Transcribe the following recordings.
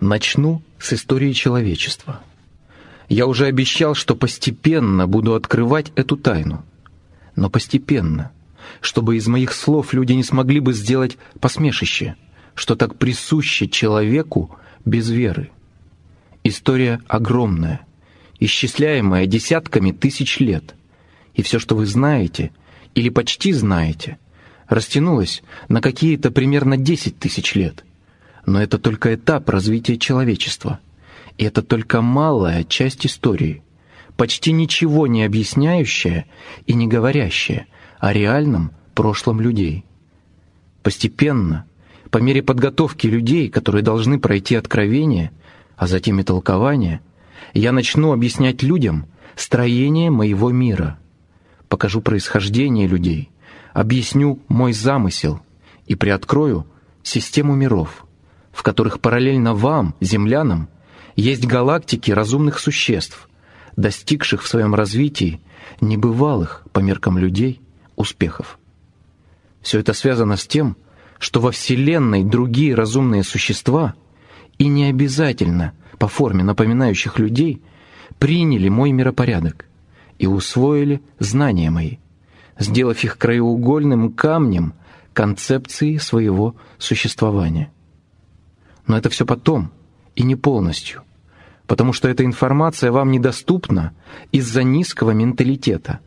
Начну с истории человечества. Я уже обещал, что постепенно буду открывать эту тайну. Но постепенно, чтобы из моих слов люди не смогли бы сделать посмешище, что так присуще человеку без веры. История огромная, исчисляемая десятками тысяч лет. И все, что вы знаете, или почти знаете, растянулось на какие-то примерно 10 тысяч лет – но это только этап развития человечества. И это только малая часть истории, почти ничего не объясняющая и не говорящая о реальном прошлом людей. Постепенно, по мере подготовки людей, которые должны пройти откровение, а затем и толкование, я начну объяснять людям строение моего мира, покажу происхождение людей, объясню мой замысел и приоткрою систему миров — в которых параллельно вам, землянам, есть галактики разумных существ, достигших в своем развитии небывалых, по меркам людей, успехов. Все это связано с тем, что во Вселенной другие разумные существа, и не обязательно по форме напоминающих людей, приняли мой миропорядок и усвоили знания мои, сделав их краеугольным камнем концепции своего существования. Но это все потом и не полностью, потому что эта информация вам недоступна из-за низкого менталитета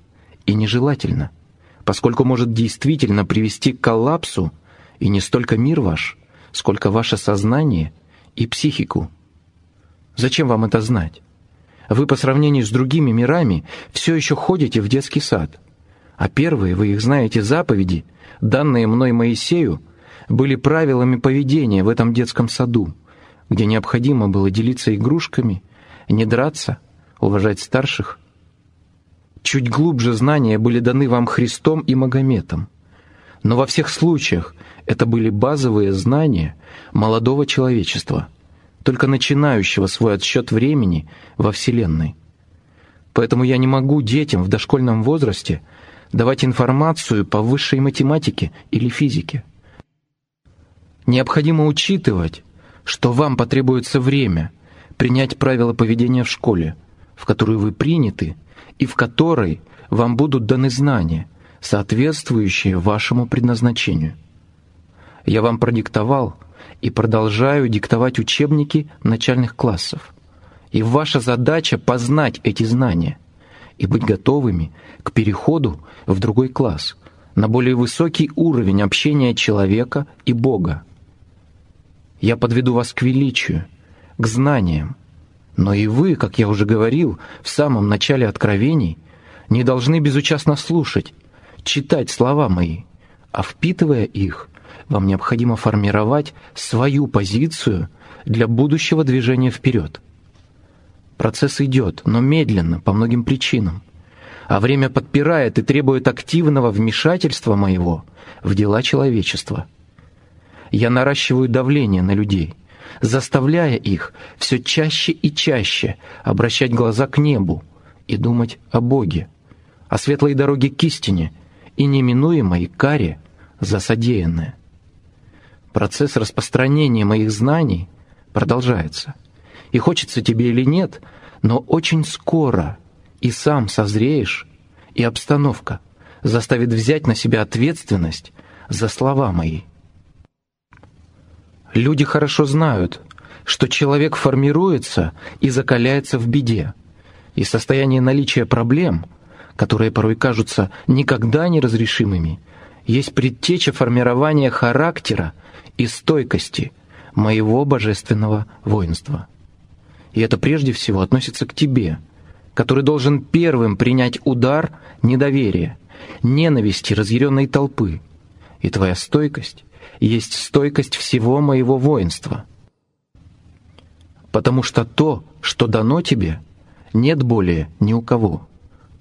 и нежелательно, поскольку может действительно привести к коллапсу и не столько мир ваш, сколько ваше сознание и психику. Зачем вам это знать? Вы по сравнению с другими мирами все еще ходите в детский сад, а первые вы их знаете заповеди, данные мной Моисею, были правилами поведения в этом детском саду, где необходимо было делиться игрушками, не драться, уважать старших. Чуть глубже знания были даны вам Христом и Магометом. Но во всех случаях это были базовые знания молодого человечества, только начинающего свой отсчет времени во Вселенной. Поэтому я не могу детям в дошкольном возрасте давать информацию по высшей математике или физике. Необходимо учитывать, что вам потребуется время принять правила поведения в школе, в которую вы приняты и в которой вам будут даны знания, соответствующие вашему предназначению. Я вам продиктовал и продолжаю диктовать учебники начальных классов. И ваша задача — познать эти знания и быть готовыми к переходу в другой класс, на более высокий уровень общения человека и Бога. Я подведу вас к величию, к знаниям. Но и вы, как я уже говорил в самом начале откровений, не должны безучастно слушать, читать слова мои, а впитывая их, вам необходимо формировать свою позицию для будущего движения вперед. Процесс идет, но медленно, по многим причинам. А время подпирает и требует активного вмешательства моего в дела человечества – я наращиваю давление на людей, заставляя их все чаще и чаще обращать глаза к небу и думать о Боге, о светлой дороге к истине и неминуемой каре за содеянное. Процесс распространения моих знаний продолжается. И хочется тебе или нет, но очень скоро и сам созреешь, и обстановка заставит взять на себя ответственность за слова мои. Люди хорошо знают, что человек формируется и закаляется в беде, и состояние наличия проблем, которые порой кажутся никогда неразрешимыми, есть предтеча формирования характера и стойкости моего божественного воинства. И это прежде всего относится к тебе, который должен первым принять удар недоверия, ненависти разъяренной толпы, и твоя стойкость есть стойкость всего моего воинства. Потому что то, что дано тебе, нет более ни у кого.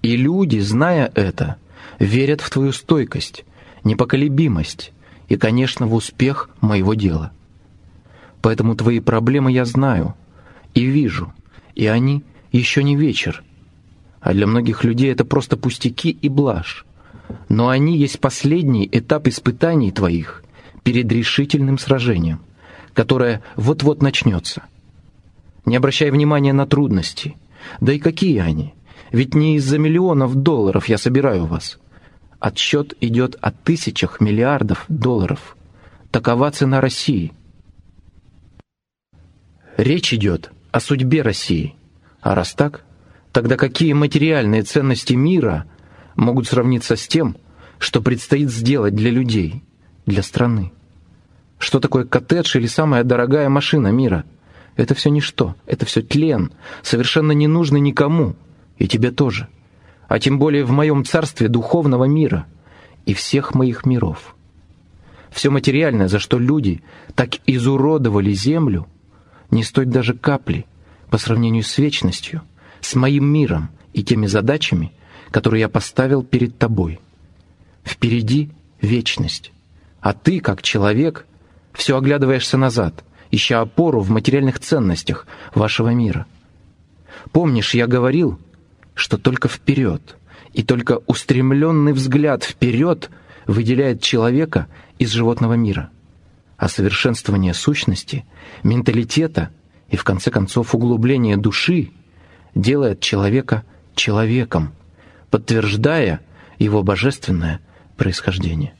И люди, зная это, верят в твою стойкость, непоколебимость и, конечно, в успех моего дела. Поэтому твои проблемы я знаю и вижу, и они еще не вечер. А для многих людей это просто пустяки и блажь но они есть последний этап испытаний твоих, перед решительным сражением, которое вот-вот начнется. Не обращай внимания на трудности. Да и какие они? Ведь не из-за миллионов долларов я собираю вас. Отсчет идет о тысячах миллиардов долларов. Такова цена России. Речь идет о судьбе России. А раз так, тогда какие материальные ценности мира могут сравниться с тем, что предстоит сделать для людей – для страны. Что такое коттедж или самая дорогая машина мира? Это все ничто, это все тлен, совершенно не нужно никому, и тебе тоже, а тем более в моем царстве духовного мира и всех моих миров. Все материальное, за что люди так изуродовали землю, не стоит даже капли по сравнению с вечностью, с моим миром и теми задачами, которые я поставил перед тобой. Впереди вечность. А ты, как человек, все оглядываешься назад, ища опору в материальных ценностях вашего мира. Помнишь, я говорил, что только вперед, и только устремленный взгляд вперед выделяет человека из животного мира, а совершенствование сущности, менталитета и, в конце концов, углубление души делает человека человеком, подтверждая его божественное происхождение.